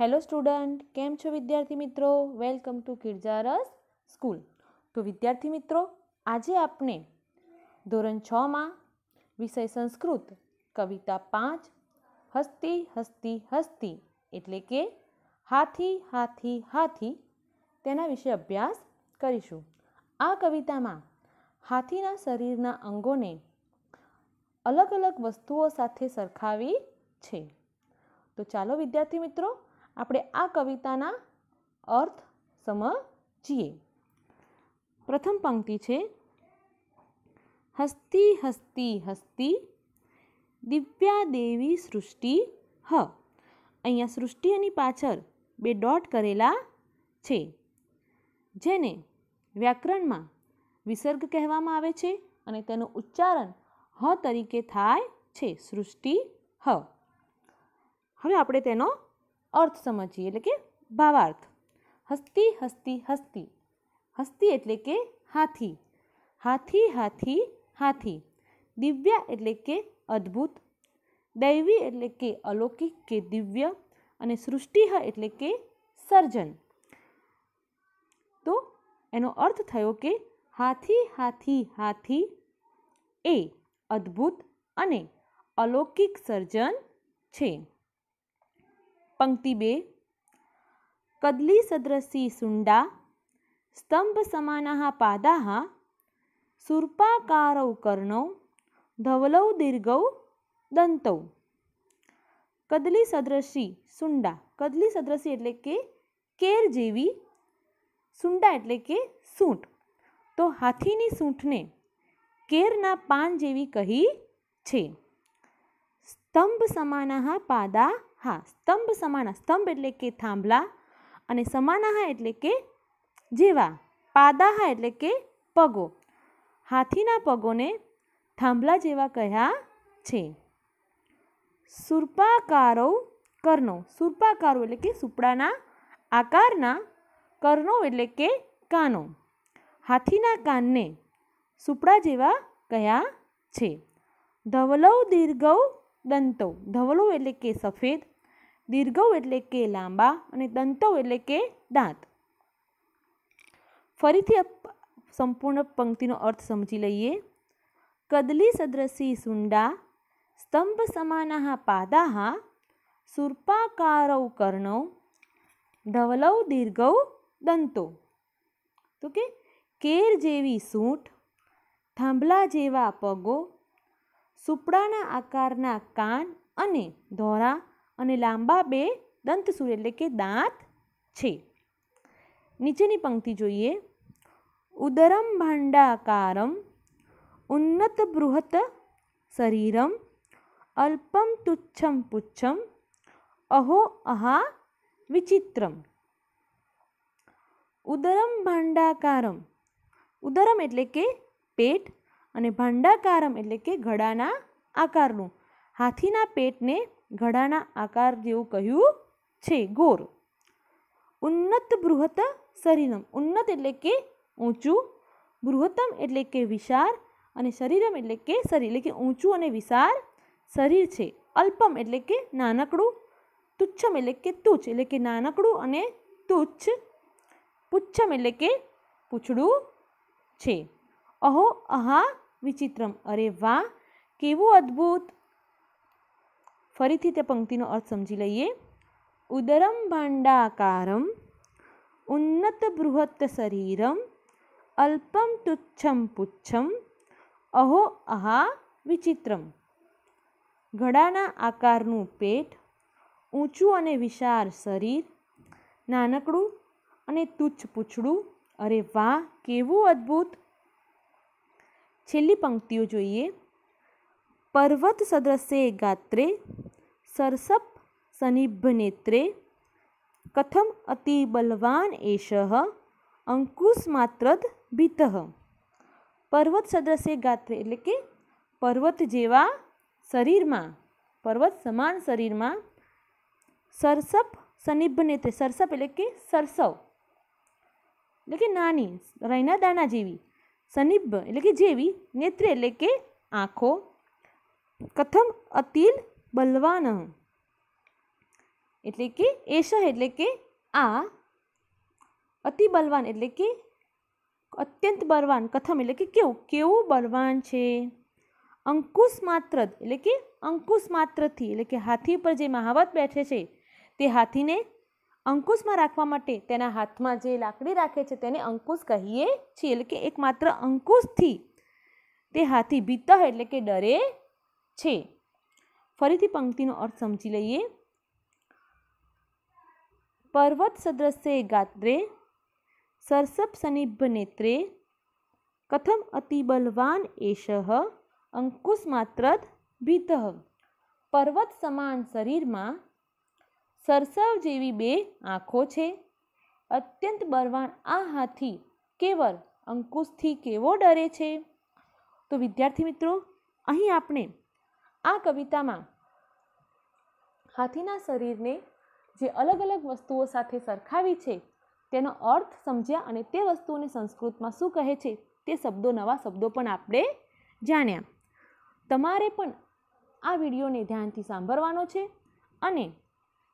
hello student કેમ છો વિદ્યાર્થી મિત્રો વેલકમ ટુ કિડઝારસ સ્કૂલ તો વિદ્યાર્થી મિત્રો આજે આપણે ધોરણ છમાં વિષય સંસ્કૃત કવિતા પાંચ હસ્તી હસ્તી હસ્તી એટલે કે હાથી હાથી હાથી તેના વિશે અભ્યાસ કરીશું આ કવિતામાં હાથીના શરીરના અંગોને અલગ અલગ વસ્તુઓ સાથે સરખાવી છે તો ચાલો વિદ્યાર્થી મિત્રો આપણે આ કવિતાના અર્થ સમજીએ પ્રથમ પંક્તિ છે હસ્તી હસ્તી હસ્તી દિવ્યા દેવી સૃષ્ટિ હ અહીંયા સૃષ્ટિ અને પાછળ બે ડોટ કરેલા છે જેને વ્યાકરણમાં વિસર્ગ કહેવામાં આવે છે અને તેનું ઉચ્ચારણ હ તરીકે થાય છે સૃષ્ટિ હ હવે આપણે તેનો અર્થ સમજીએ એટલે કે ભાવાર્થ હસ્તી હસ્તી હસ્તી હસ્તી એટલે કે હાથી હાથી હાથી હાથી દિવ્યા એટલે કે અદ્ભુત દૈવી એટલે કે અલૌકિક કે દિવ્ય અને સૃષ્ટિહ એટલે કે સર્જન તો એનો અર્થ થયો કે હાથી હાથી હાથી એ અદ્ભુત અને અલૌકિક સર્જન છે પંક્તિ બે કદલી સદ્રસી સુંડા સ્તંભ સમાના પાદા સૂર્પાકારૌ કર્ણૌ ધવલૌ દીર્ઘૌ દંતૌ કદલી સદ્રશી સુંડા કદલી સદ્રસી એટલે કે કેર જેવી સુંડા એટલે કે સૂંઠ તો હાથીની સૂંઠને કેરના પાન જેવી કહી છે સ્તંભ સમાના પાદા હા સ્તંભ સમાના સ્તંભ એટલે કે થાંભલા અને સમાનાહા એટલે કે જેવા પાદાહા એટલે કે પગો હાથીના પગોને થાંભલા જેવા કહ્યા છે સુરપાકારો કર્ણો સુરપાકારો એટલે કે સુપડાના આકારના કર્ણો એટલે કે કાનો હાથીના કાનને સુપડા જેવા કહ્યા છે ધવલવ દીર્ઘવ દંતો ધવલો એટલે કે સફેદ દીર્ઘૌ એટલે કે લાંબા અને દંતૌ એટલે કે દાંત ફરીથી સંપૂર્ણ પંક્તિનો અર્થ સમજી લઈએ કદલી સદ્રશી સુંડા સ્તંભ સમાના પાદાહા સુરપાકારૌ કર્ણૌ ધવલૌ દીર્ઘૌ દંતો તો કે કેર જેવી સૂંઠ થાંભલા જેવા પગો સુપડાના આકારના કાન અને ધોરા અને લાંબા બે દંતસૂર એટલે કે દાંત છે નીચેની પંક્તિ જોઈએ ઉદરમ ભાંડાકારમ ઉન્નત બૃહત શરીરમ અલ્પમ તુચ્છમ પુચ્છમ અહો અહા વિચિત્રમ ઉદરમ ભાંડાકારમ ઉદરમ એટલે કે પેટ અને ભાંડાકારમ એટલે કે ઘડાના આકારનું હાથીના પેટને ઘડાના આકાર જેવું કહ્યું છે ગોર ઉન્નત બૃહત શરીરમ ઉન્નત એટલે કે ઊંચું બૃહત્તમ એટલે કે વિશાળ અને શરીરમ એટલે કે શરીર એટલે કે ઊંચું અને વિશાળ શરીર છે અલ્પમ એટલે કે નાનકડું તુચ્છમ એટલે કે તુચ્છ એટલે કે નાનકડું અને તુચ્છ પુચ્છમ એટલે કે પૂછડું છે અહો અહા વિચિત્રમ અરે વાહ કેવું અદ્ભુત ફરીથી તે પંક્તિનો અર્થ સમજી લઈએ ઉદરમ ભાંડાકારમ ઉન્નત બૃહત શરીરમ અલ્પમ તુચ્છમ પુચ્છમ અહો અહા વિચિત્રમ ઘડાના આકારનું પેટ ઊંચું અને વિશાળ શરીર નાનકડું અને તુચ્છ પૂછડું અરે વાહ કેવું અદ્ભુત છેલ્લી પંક્તિઓ જોઈએ પર્વત સદસ્ય ગાત્રે સરસપ નેત્રે કથમ અતિ બલવાન એશ અંકુશ અંકુશમાત્રદ ભીત પર્વત સદ્રસે ગાત્રે એટલે કે પર્વત જેવા શરીરમાં પર્વત સમાન શરીરમાં સરસપ સનિભ નેત્રે સરસપ એટલે કે સરસવ એટલે કે નાની રૈના દાણા જેવી સનિભ એટલે કે જેવી નેત્રે એટલે કે આંખો કથમ અતિલ બલવાન એટલે કે એશ એટલે કે આ અતિ બલવાન એટલે કે અત્યંત બળવાન કથમ એટલે કે કેવું કેવું બળવાન છે અંકુશ માત્ર એટલે કે અંકુશ માત્રથી એટલે કે હાથી પર જે મહાવત બેઠે છે તે હાથીને અંકુશમાં રાખવા માટે તેના હાથમાં જે લાકડી રાખે છે તેને અંકુશ કહીએ છીએ એટલે કે એકમાત્ર અંકુશથી તે હાથી ભીતહ એટલે કે ડરે છે ફરીથી પંક્તિનો અર્થ સમજી લઈએ પર્વત સદ્રસ્ય ગાત્રે સરસપ સનિભ નેત્રે કથમ અતિ બલવાન એશ અંકુશ માત્ર ભીત પર્વત સમાન શરીરમાં સરસવ જેવી બે આંખો છે અત્યંત બળવાન આ હાથી કેવળ અંકુશથી કેવો ડરે છે તો વિદ્યાર્થી મિત્રો અહીં આપણે આ કવિતામાં હાથીના શરીરને જે અલગ અલગ વસ્તુઓ સાથે સરખાવી છે તેનો અર્થ સમજ્યા અને તે વસ્તુઓને સંસ્કૃતમાં શું કહે છે તે શબ્દો નવા શબ્દો પણ આપણે જાણ્યા તમારે પણ આ વિડીયોને ધ્યાનથી સાંભળવાનો છે અને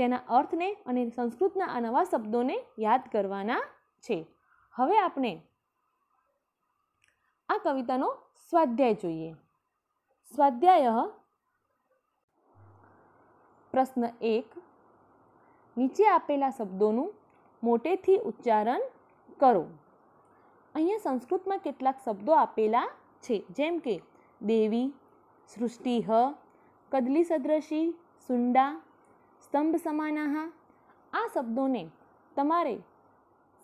તેના અર્થને અને સંસ્કૃતના આ નવા શબ્દોને યાદ કરવાના છે હવે આપણે આ કવિતાનો સ્વાધ્યાય જોઈએ સ્વાધ્યાય પ્રશ્ન એક નીચે આપેલા શબ્દોનું મોટેથી ઉચ્ચારણ કરો અહીંયા સંસ્કૃતમાં કેટલાક શબ્દો આપેલા છે જેમ કે દેવી હ કદલી સદ્રશી સુંડા સ્તંભ સમાનાહ આ શબ્દોને તમારે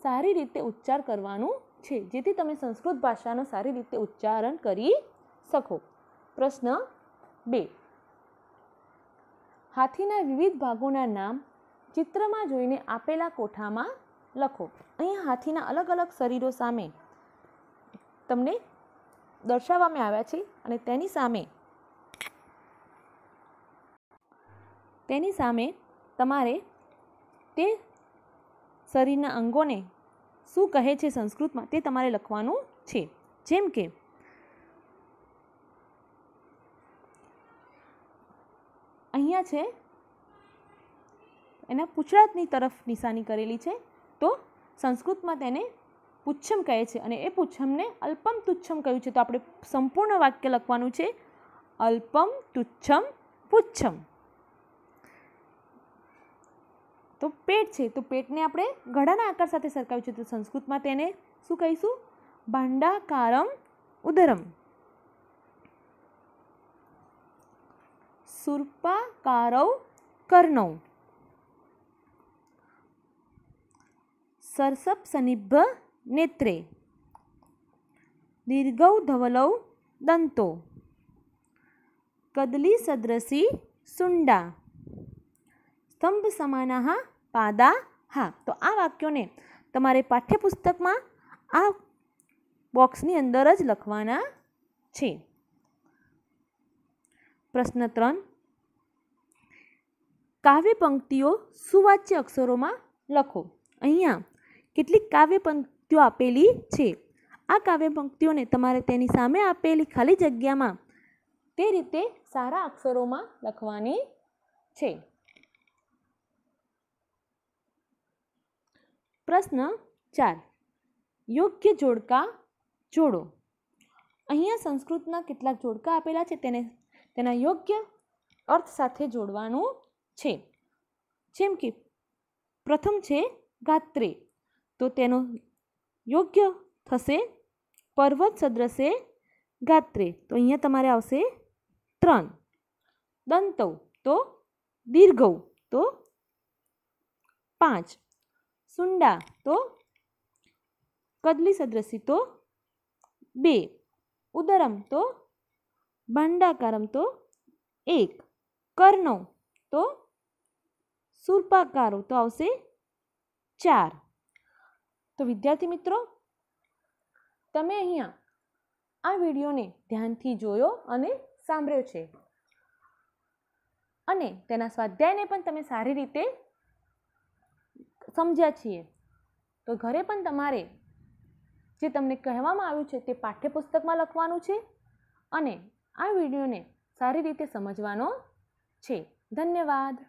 સારી રીતે ઉચ્ચાર કરવાનું છે જેથી તમે સંસ્કૃત ભાષાનો સારી રીતે ઉચ્ચારણ કરી શકો પ્રશ્ન બે હાથીના વિવિધ ભાગોના નામ ચિત્રમાં જોઈને આપેલા કોઠામાં લખો અહીંયા હાથીના અલગ અલગ શરીરો સામે તમને દર્શાવવામાં આવ્યા છે અને તેની સામે તેની સામે તમારે તે શરીરના અંગોને શું કહે છે સંસ્કૃતમાં તે તમારે લખવાનું છે જેમ કે નિશાના છે એના પૂછડાની તરફ નિશાની કરેલી છે તો સંસ્કૃતમાં તેને પુચ્છમ કહે છે અને એ પુચ્છમને અલ્પમ તુચ્છમ કહ્યું છે તો આપણે સંપૂર્ણ વાક્ય લખવાનું છે અલ્પમ તુચ્છમ પુચ્છમ તો પેટ છે તો પેટને આપણે ઘડાના આકાર સાથે સરખાવ્યું છે તો સંસ્કૃતમાં તેને શું કહીશું ભાંડાકારમ ઉદરમ सुरपाकारव कर्णव सरसप सनिभ नेत्रे दीर्घव धवलव दंतो कदली सदृशी सुंडा સ્તંભ સમાના હા પાદા હા તો આ વાક્યોને તમારે પાઠ્યપુસ્તકમાં આ બોક્સની અંદર જ લખવાના છે પ્રશ્ન ત્રણ કાવ્ય પંક્તિઓ સુવાચ્ય અક્ષરોમાં લખો અહીંયા કેટલીક કાવ્ય પંક્તિઓ આપેલી છે આ કાવ્ય પંક્તિઓને તમારે તેની સામે આપેલી ખાલી જગ્યામાં તે રીતે સારા અક્ષરોમાં લખવાની છે પ્રશ્ન ચાર યોગ્ય જોડકા જોડો અહીંયા સંસ્કૃતના કેટલાક જોડકા આપેલા છે તેને તેના યોગ્ય અર્થ સાથે જોડવાનું છે જેમ કે પ્રથમ છે ગાત્રે તો તેનો યોગ્ય થશે પર્વત સદ્રશે ગાત્રે તો અહીંયા તમારે આવશે ત્રણ દંતવ તો દીર્ઘવ તો પાંચ સુંડા તો કદલી સદ્રશી તો બે ઉદરમ તો ભાંડાકારમ તો એક કર્ણવ તો સૂર્પાકારો તો આવશે ચાર તો વિદ્યાર્થી મિત્રો તમે અહીંયા આ વિડીયોને ધ્યાનથી જોયો અને સાંભળ્યો છે અને તેના સ્વાધ્યાયને પણ તમે સારી રીતે સમજ્યા છીએ તો ઘરે પણ તમારે જે તમને કહેવામાં આવ્યું છે તે પાઠ્યપુસ્તકમાં લખવાનું છે અને આ વિડીયોને સારી રીતે સમજવાનો છે ધન્યવાદ